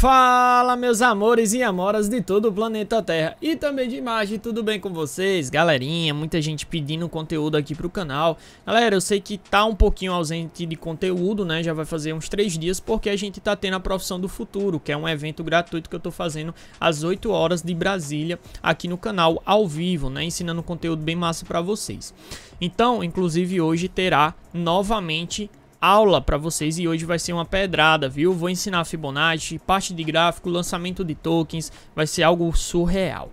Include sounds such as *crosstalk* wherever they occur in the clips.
Fala meus amores e amoras de todo o planeta Terra e também de Marte, tudo bem com vocês? Galerinha, muita gente pedindo conteúdo aqui pro canal Galera, eu sei que tá um pouquinho ausente de conteúdo, né? Já vai fazer uns 3 dias porque a gente tá tendo a Profissão do Futuro Que é um evento gratuito que eu tô fazendo às 8 horas de Brasília aqui no canal ao vivo, né? Ensinando conteúdo bem massa pra vocês Então, inclusive hoje terá novamente aula para vocês e hoje vai ser uma pedrada, viu? Vou ensinar Fibonacci, parte de gráfico, lançamento de tokens, vai ser algo surreal.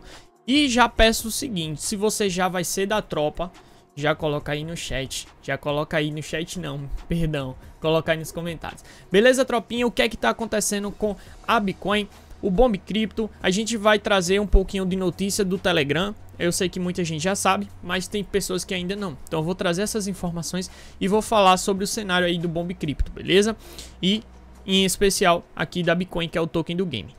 E já peço o seguinte, se você já vai ser da tropa, já coloca aí no chat. Já coloca aí no chat não, *laughs* perdão. Coloca aí nos comentários. Beleza, tropinha? O que é que tá acontecendo com a Bitcoin? O Bomb Cripto, a gente vai trazer um pouquinho de notícia do Telegram, eu sei que muita gente já sabe, mas tem pessoas que ainda não. Então eu vou trazer essas informações e vou falar sobre o cenário aí do Bomb Crypto, beleza? E em especial aqui da Bitcoin, que é o token do game.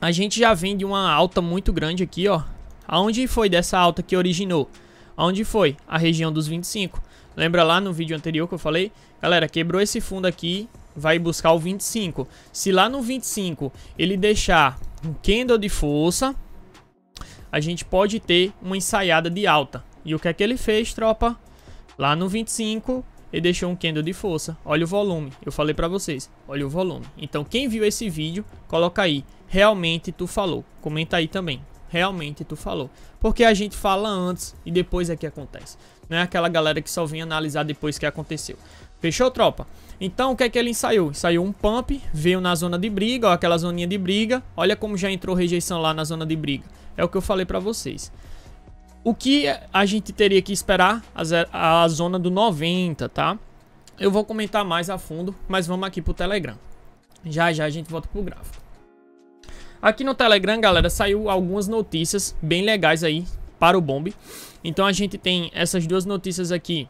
A gente já vem de uma alta muito grande aqui, ó. Aonde foi dessa alta que originou? Aonde foi? A região dos 25. Lembra lá no vídeo anterior que eu falei? Galera, quebrou esse fundo aqui, vai buscar o 25. Se lá no 25 ele deixar um candle de força, a gente pode ter uma ensaiada de alta. E o que é que ele fez, tropa? Lá no 25, ele deixou um candle de força. Olha o volume, eu falei pra vocês, olha o volume. Então quem viu esse vídeo, coloca aí, realmente tu falou. Comenta aí também, realmente tu falou. Porque a gente fala antes e depois é que acontece. Não é aquela galera que só vem analisar depois que aconteceu. Fechou, tropa? Então, o que é que ele ensaiou? Ensaiou um pump, veio na zona de briga, ó, aquela zoninha de briga. Olha como já entrou rejeição lá na zona de briga. É o que eu falei pra vocês. O que a gente teria que esperar? A, a zona do 90, tá? Eu vou comentar mais a fundo, mas vamos aqui pro Telegram. Já, já a gente volta pro gráfico. Aqui no Telegram, galera, saiu algumas notícias bem legais aí para o Bombe. Então a gente tem essas duas notícias aqui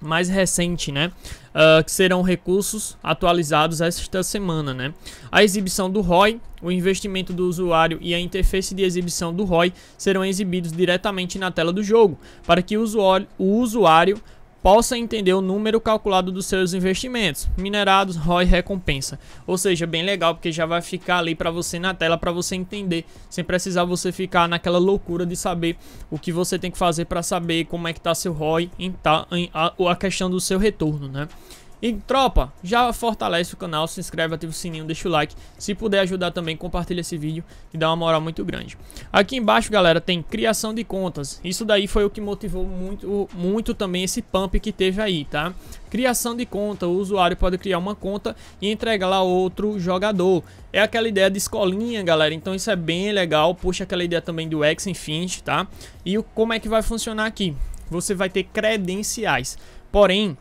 mais recente, né? Uh, que serão recursos atualizados esta semana, né? A exibição do ROI, o investimento do usuário e a interface de exibição do ROI serão exibidos diretamente na tela do jogo, para que o usuário, o usuário possa entender o número calculado dos seus investimentos, minerados, ROI, recompensa. Ou seja, bem legal porque já vai ficar ali para você na tela para você entender, sem precisar você ficar naquela loucura de saber o que você tem que fazer para saber como é que tá seu ROI, em tá, em, a, a questão do seu retorno, né? E tropa, já fortalece o canal, se inscreve, ativa o sininho, deixa o like. Se puder ajudar também, compartilha esse vídeo e dá uma moral muito grande. Aqui embaixo, galera, tem criação de contas. Isso daí foi o que motivou muito, muito também esse pump que teve aí, tá? Criação de conta, o usuário pode criar uma conta e entregar lá outro jogador. É aquela ideia de escolinha, galera, então isso é bem legal. Puxa aquela ideia também do X Infinity, tá? E o, como é que vai funcionar aqui? Você vai ter credenciais. Porém,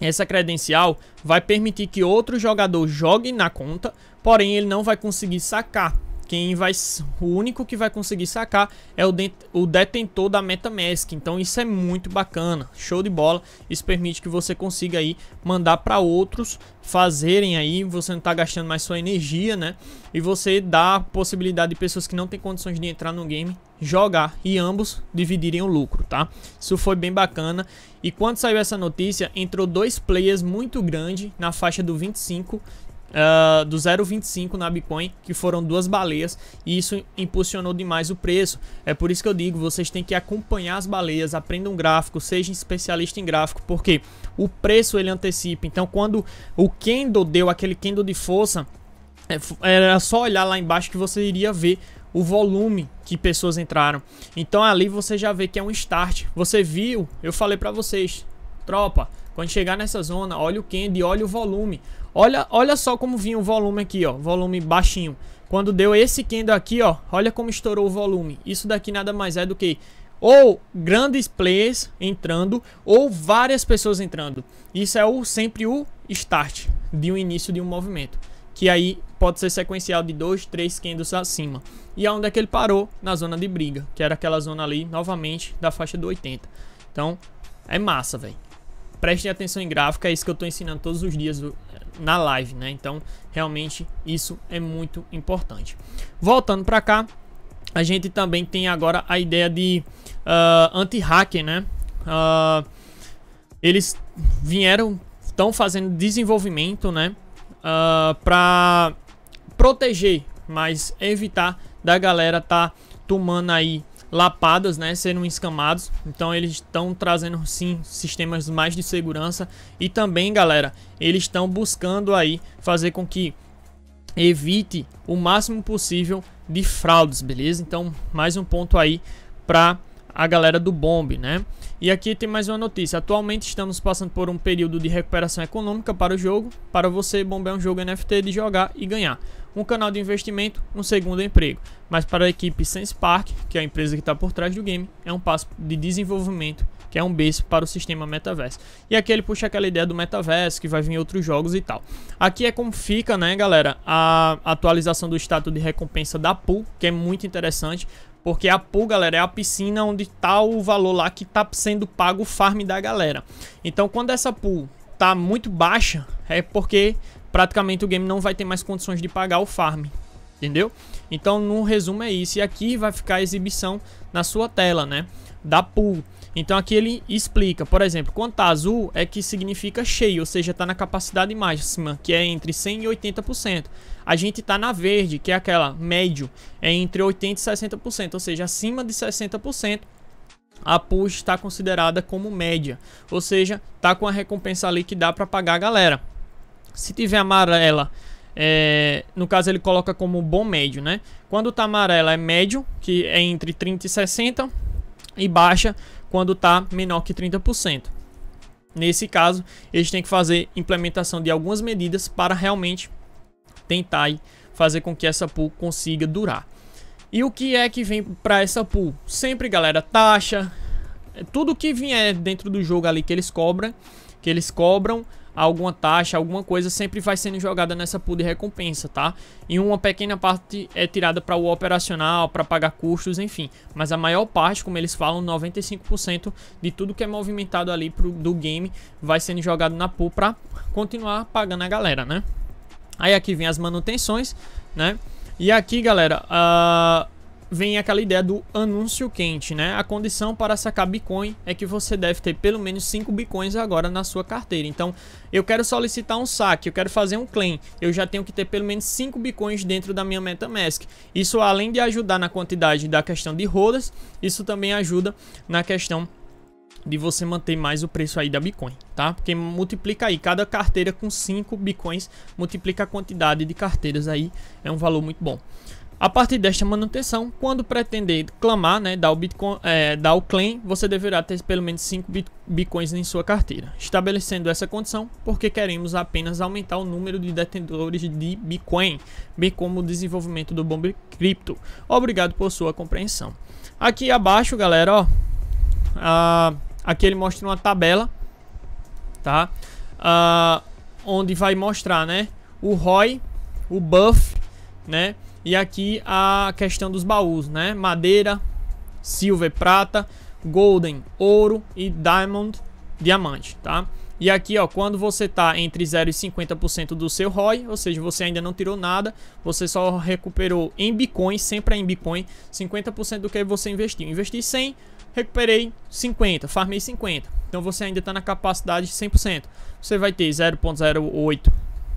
essa credencial vai permitir que outro jogador jogue na conta, porém ele não vai conseguir sacar quem vai o único que vai conseguir sacar é o, de, o detentor da MetaMask. Então isso é muito bacana, show de bola. Isso permite que você consiga aí mandar para outros fazerem aí, você não está gastando mais sua energia, né? E você dá a possibilidade de pessoas que não têm condições de entrar no game jogar e ambos dividirem o lucro, tá? Isso foi bem bacana. E quando saiu essa notícia, entrou dois players muito grande na faixa do 25 uh, do 0,25 na Bitcoin, que foram duas baleias, e isso impulsionou demais o preço. É por isso que eu digo, vocês têm que acompanhar as baleias, aprendam um gráfico, sejam especialista em gráfico, porque o preço ele antecipa. Então, quando o candle deu aquele candle de força, é era só olhar lá embaixo que você iria ver o volume que pessoas entraram. Então ali você já vê que é um start. Você viu? Eu falei para vocês, tropa, quando chegar nessa zona, olha o candy, olha o volume, Olha, olha só como vinha o volume aqui, ó. Volume baixinho. Quando deu esse candle aqui, ó. Olha como estourou o volume. Isso daqui nada mais é do que ou grandes players entrando ou várias pessoas entrando. Isso é o, sempre o start de um início de um movimento. Que aí pode ser sequencial de dois, três candles acima. E aonde é que ele parou? Na zona de briga, que era aquela zona ali, novamente, da faixa do 80. Então, é massa, velho. Prestem atenção em gráfico, é isso que eu tô ensinando todos os dias na live, né? Então, realmente isso é muito importante. Voltando para cá, a gente também tem agora a ideia de uh, ah, anti hacker né? Uh, eles vieram, estão fazendo desenvolvimento, né? Uh, ah, para proteger, mas evitar da galera tá tomando aí lapadas, né, sendo escamados. Então eles estão trazendo sim sistemas mais de segurança e também, galera, eles estão buscando aí fazer com que evite o máximo possível de fraudes, beleza? Então, mais um ponto aí para a galera do Bomb, né? E aqui tem mais uma notícia. Atualmente estamos passando por um período de recuperação econômica para o jogo. Para você, bombear é um jogo NFT de jogar e ganhar. Um canal de investimento, um segundo emprego. Mas para a equipe Sense Park, que é a empresa que está por trás do game, é um passo de desenvolvimento que é um berço para o sistema metaverso. E aqui ele puxa aquela ideia do metaverso, que vai vir outros jogos e tal. Aqui é como fica, né, galera, a atualização do status de recompensa da pool, que é muito interessante. Porque a pool, galera, é a piscina onde tá o valor lá que tá sendo pago o farm da galera. Então, quando essa pool tá muito baixa, é porque praticamente o game não vai ter mais condições de pagar o farm. Entendeu? Então, no resumo é isso. E aqui vai ficar a exibição na sua tela, né? Da pool. Então aqui ele explica, por exemplo, quando tá azul é que significa cheio, ou seja, tá na capacidade máxima, que é entre 100 e 80%. A gente tá na verde, que é aquela médio, é entre 80 e 60%, ou seja, acima de 60%. A push está considerada como média, ou seja, tá com a recompensa ali que dá para pagar a galera. Se tiver amarela, é, no caso ele coloca como bom médio, né? Quando tá amarela é médio, que é entre 30 e 60, e baixa quando está menor que 30%. Nesse caso, eles têm que fazer implementação de algumas medidas para realmente tentar fazer com que essa pool consiga durar. E o que é que vem para essa pool? Sempre, galera, taxa, tudo que vier dentro do jogo ali que eles cobram, que eles cobram, alguma taxa, alguma coisa sempre vai sendo jogada nessa pool de recompensa, tá? E uma pequena parte é tirada para o operacional, para pagar custos, enfim. Mas a maior parte, como eles falam, 95% de tudo que é movimentado ali pro, do game vai sendo jogado na pool para continuar pagando a galera, né? Aí aqui vem as manutenções, né? E aqui, galera, uh, vem aquela ideia do anúncio quente, né? A condição para sacar Bitcoin é que você deve ter pelo menos 5 Bitcoins agora na sua carteira. Então, eu quero solicitar um saque, eu quero fazer um claim, eu já tenho que ter pelo menos 5 Bitcoins dentro da minha MetaMask. Isso além de ajudar na quantidade da questão de rodas, isso também ajuda na questão de você manter mais o preço aí da Bitcoin, tá? Porque multiplica aí cada carteira com 5 Bitcoins, multiplica a quantidade de carteiras aí, é um valor muito bom. A partir desta manutenção, quando pretender clamar, né, dar, o Bitcoin, é, dar o claim, você deverá ter pelo menos 5 Bitcoins em sua carteira. Estabelecendo essa condição, porque queremos apenas aumentar o número de detentores de Bitcoin, bem como o desenvolvimento do Bomb Crypto. Obrigado por sua compreensão. Aqui abaixo, galera, ó, a, aqui ele mostra uma tabela, tá? A, onde vai mostrar, né, o ROI, o BUFF, né? E aqui a questão dos baús, né? Madeira, silver, prata, golden, ouro e diamond, diamante, tá? E aqui, ó, quando você tá entre 0 e 50% do seu ROI, ou seja, você ainda não tirou nada, você só recuperou em Bitcoin, sempre é em Bitcoin, 50% do que você investiu. Investi 100, recuperei 50, farmei 50. Então você ainda está na capacidade de 100%. Você vai ter 0.08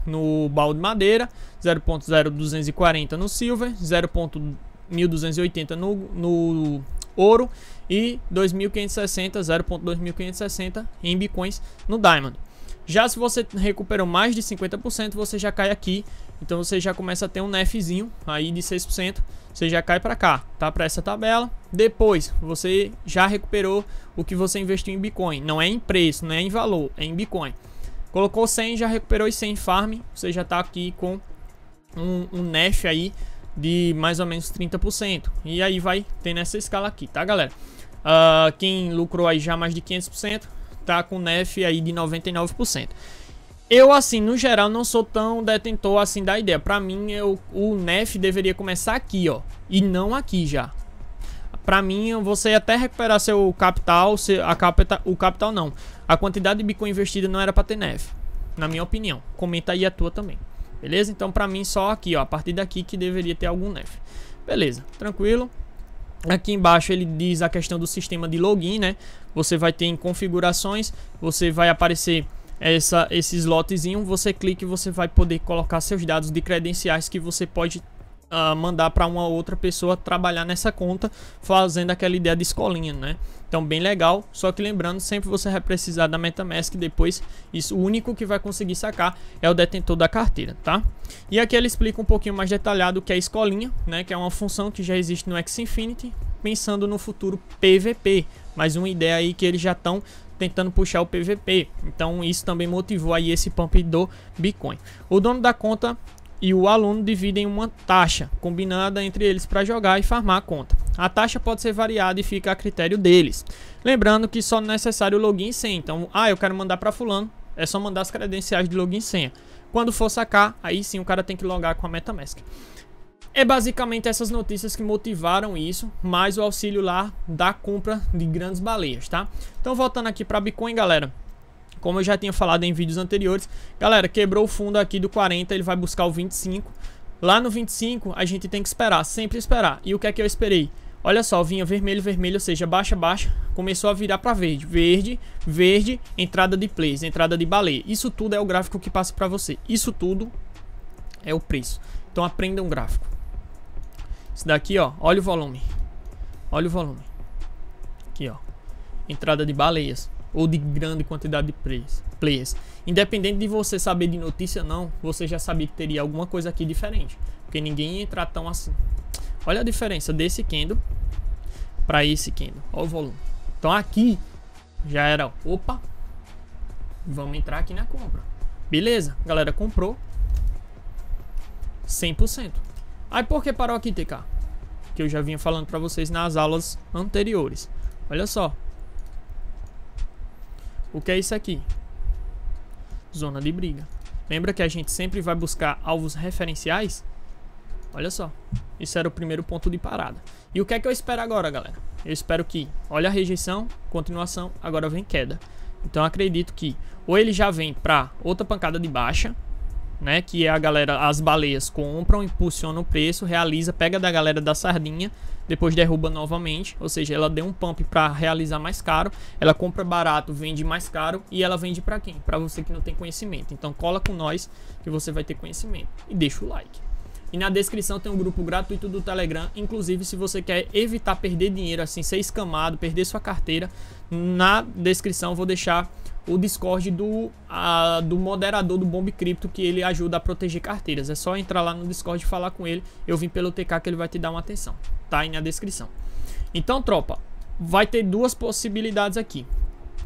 no balde madeira, 0.0240 no silver, 0.1280 no, no ouro e 2.560, 0.2560 em bitcoins no diamond. Já se você recuperou mais de 50%, você já cai aqui. Então você já começa a ter um nefzinho aí de 6%, você já cai para cá, tá? Para essa tabela. Depois, você já recuperou o que você investiu em Bitcoin. Não é em preço, não é em valor, é em Bitcoin. Colocou 100, já recuperou os 100 farm. Você já tá aqui com um, um Nef aí de mais ou menos 30%. E aí vai ter nessa escala aqui, tá, galera? Uh, quem lucrou aí já mais de 500%, tá com Nef aí de 99%. Eu, assim, no geral, não sou tão detentor, assim, da ideia. Pra mim, eu, o Nef deveria começar aqui, ó. E não aqui já para mim, você até recuperar seu capital, se a capital o capital não, a quantidade de Bitcoin investida não era para ter neve, na minha opinião. Comenta aí a tua também. Beleza? Então, para mim, só aqui, ó, a partir daqui que deveria ter algum neve. Beleza, tranquilo. Aqui embaixo ele diz a questão do sistema de login, né? Você vai ter em configurações, você vai aparecer essa, esse slotzinho, você clica e você vai poder colocar seus dados de credenciais que você pode uh, mandar para uma outra pessoa trabalhar nessa conta, fazendo aquela ideia de escolinha, né? Então, bem legal. Só que lembrando, sempre você vai precisar da MetaMask depois. Isso, o único que vai conseguir sacar é o detentor da carteira, tá? E aqui ele explica um pouquinho mais detalhado o que é escolinha, né? Que é uma função que já existe no X Infinity, pensando no futuro PVP. Mais uma ideia aí que eles já estão tentando puxar o PVP. Então isso também motivou aí esse pump do Bitcoin. O dono da conta e o aluno dividem uma taxa combinada entre eles para jogar e farmar a conta. A taxa pode ser variada e fica a critério deles. Lembrando que só é necessário o login e senha. Então, ah, eu quero mandar para fulano, é só mandar as credenciais de login e senha. Quando for sacar, aí sim o cara tem que logar com a MetaMask. É basicamente essas notícias que motivaram isso, mais o auxílio lá da compra de grandes baleias, tá? Então voltando aqui para Bitcoin, galera. Como eu já tinha falado em vídeos anteriores, galera, quebrou o fundo aqui do 40, ele vai buscar o 25. Lá no 25, a gente tem que esperar, sempre esperar. E o que é que eu esperei? Olha só, vinha vermelho, vermelho, ou seja, baixa, baixa, começou a virar para verde. Verde, verde, entrada de plays, entrada de baleia Isso tudo é o gráfico que passa para você. Isso tudo é o preço. Então aprenda um gráfico. Isso daqui, ó, olha o volume. Olha o volume. Aqui, ó. Entrada de baleias ou de grande quantidade de players. Independente de você saber de notícia não, você já sabia que teria alguma coisa aqui diferente, porque ninguém ia entrar tão assim. Olha a diferença desse Kendo para esse Kendo, olha o volume. Então aqui já era, opa, vamos entrar aqui na compra. Beleza, a galera comprou 100%. Aí por que parou aqui, TK? Que eu já vinha falando para vocês nas aulas anteriores. Olha só, o que é isso aqui? Zona de briga. Lembra que a gente sempre vai buscar alvos referenciais? Olha só, isso era o primeiro ponto de parada. E o que é que eu espero agora, galera? Eu espero que, olha a rejeição, continuação, agora vem queda. Então acredito que ou ele já vem para outra pancada de baixa, né? Que é a galera, as baleias compram, impulsionam o preço, realiza, pega da galera da sardinha, depois derruba novamente. Ou seja, ela deu um pump para realizar mais caro, ela compra barato, vende mais caro e ela vende para quem? Para você que não tem conhecimento. Então cola com nós que você vai ter conhecimento e deixa o like. E na descrição tem um grupo gratuito do Telegram. Inclusive, se você quer evitar perder dinheiro, assim, ser escamado, perder sua carteira, na descrição vou deixar o Discord do, a, do moderador do Bomb Cripto, que ele ajuda a proteger carteiras. É só entrar lá no Discord e falar com ele. Eu vim pelo TK que ele vai te dar uma atenção. Tá aí na descrição. Então, tropa, vai ter duas possibilidades aqui.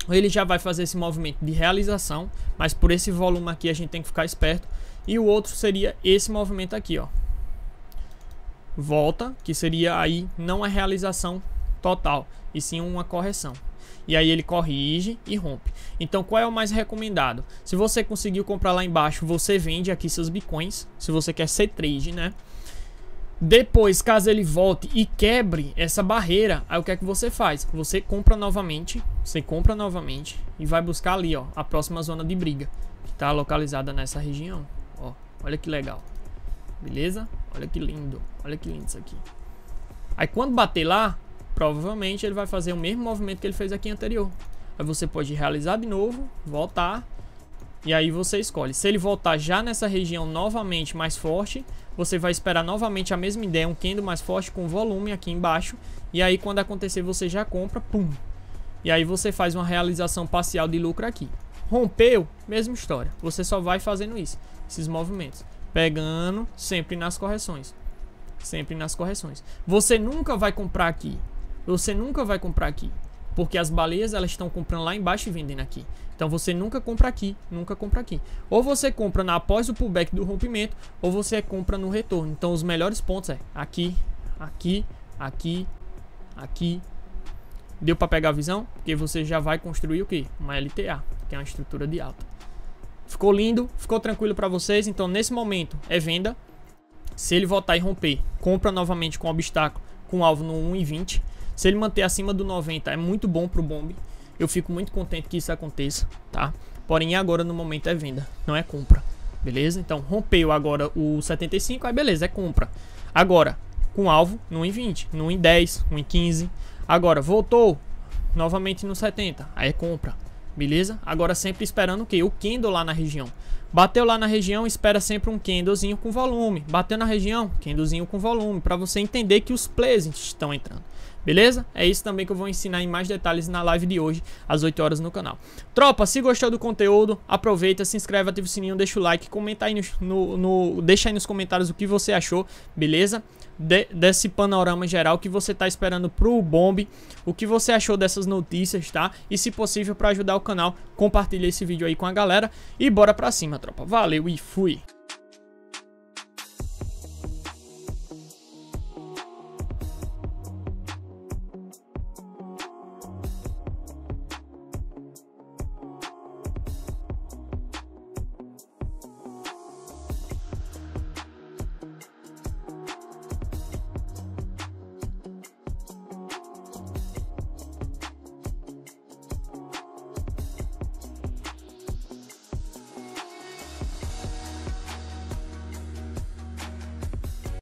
Ele já vai fazer esse movimento de realização, mas por esse volume aqui a gente tem que ficar esperto. E o outro seria esse movimento aqui, ó. Volta, que seria aí não a realização total, e sim uma correção. E aí ele corrige e rompe. Então qual é o mais recomendado? Se você conseguiu comprar lá embaixo, você vende aqui seus bitcoins, se você quer ser trade, né? Depois, caso ele volte e quebre essa barreira, aí o que é que você faz? Você compra novamente, você compra novamente e vai buscar ali, ó, a próxima zona de briga, que está localizada nessa região. Olha que legal. Beleza? Olha que lindo. Olha que lindo isso aqui. Aí quando bater lá, provavelmente ele vai fazer o mesmo movimento que ele fez aqui anterior. Aí você pode realizar de novo, voltar, e aí você escolhe. Se ele voltar já nessa região novamente mais forte, você vai esperar novamente a mesma ideia, um Kendo mais forte com volume aqui embaixo, e aí quando acontecer você já compra, pum. E aí você faz uma realização parcial de lucro aqui. Rompeu, mesma história. Você só vai fazendo isso esses movimentos. Pegando sempre nas correções. Sempre nas correções. Você nunca vai comprar aqui. Você nunca vai comprar aqui. Porque as baleias elas estão comprando lá embaixo e vendendo aqui. Então você nunca compra aqui, nunca compra aqui. Ou você compra na, após o pullback do rompimento, ou você compra no retorno. Então os melhores pontos é aqui, aqui, aqui, aqui. Deu para pegar a visão? Porque você já vai construir o que? Uma LTA, que é uma estrutura de alta. Ficou lindo, ficou tranquilo para vocês, então nesse momento é venda. Se ele voltar e romper, compra novamente com obstáculo, com alvo no 1,20. Se ele manter acima do 90, é muito bom pro bombe. Eu fico muito contente que isso aconteça, tá? Porém, agora no momento é venda, não é compra. Beleza? Então, rompeu agora o 75, aí beleza, é compra. Agora, com alvo no 1,20, no 1,10, 1,15. Agora, voltou novamente no 70, aí é compra beleza? Agora sempre esperando o quê? O candle lá na região. Bateu lá na região, espera sempre um candlezinho com volume. Bateu na região, candlezinho com volume, para você entender que os plays estão entrando. Beleza? É isso também que eu vou ensinar em mais detalhes na live de hoje, às 8 horas no canal. Tropa, se gostou do conteúdo, aproveita, se inscreve, ativa o sininho, deixa o like, comenta aí no, no, no deixa aí nos comentários o que você achou, beleza? De, desse panorama geral, o que você tá esperando pro bombe, o que você achou dessas notícias, tá? E se possível, para ajudar o canal, compartilha esse vídeo aí com a galera e bora pra cima, tropa. Valeu e fui!